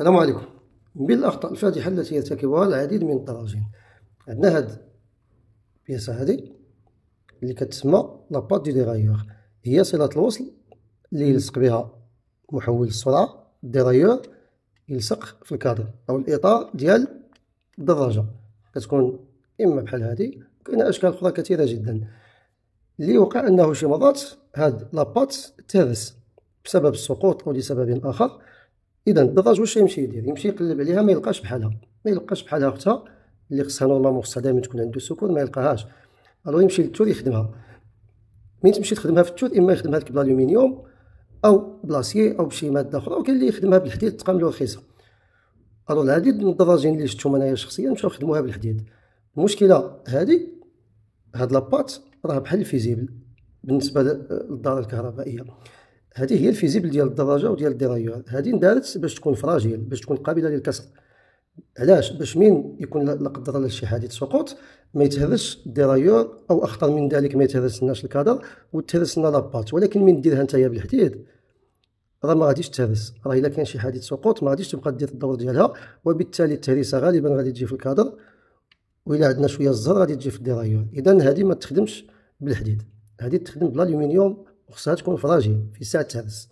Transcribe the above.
السلام عليكم من الاخطاء الفادحة التي يرتكبها العديد من الطراجين عندنا هاد البياسة هادي اللي كتسمى لاباط دي ديرايور هي صلة الوصل اللي يلصق بها محول السرعة ديرايور يلصق في الكادر أو الإطار ديال الدراجة كتكون إما بحال هادي كاين أشكال أخرى كثيرة جدا اللي وقع أنه شي مرات هاد لاباط تهرس بسبب السقوط أو لسبب آخر اذا الدراج واش يمشي يدير يمشي يقلب عليها ما يلقاش بحالها ما يلقاش بحالها اختها اللي خصها نورمالمون خصها دائما تكون عنده سكون ما يلقاهاش الو يمشي للتور يخدمها مين تمشي تخدمها في التور اما يخدمها لك بالالومنيوم او بلاسيي او بشي ماده اخرى وكاين اللي يخدمها بالحديد له رخيصه الو العديد من الدراجين اللي شفتهم انايا شخصيا مشاو خدموها بالحديد المشكله هذه هاد لاباط راه بحال الفيزيبل بالنسبه للدار الكهربائيه هذه هي الفيزيبل ديال الدراجه وديال الديرايور هذه دارت باش تكون فراجيل باش تكون قابله للكسر علاش باش مين يكون لا قدر الله شي حادث سقوط ما يتهرس الديرايور او اخطر من ذلك ما يتهرسناش الكادر وتهرسنا لابات لاباط ولكن من ديرها نتايا بالحديد راه ما غاديش تهرس راه الا كان شي حادث سقوط ما غاديش تبقى دير الدور ديالها وبالتالي التهريسه غالبا غادي تجي في الكادر وإلا عندنا شويه الزهر غادي تجي في الديرايور اذا هذه ما تخدمش بالحديد هذه تخدم بالالومنيوم وخصها تكون فراجيل في ساعة تهرس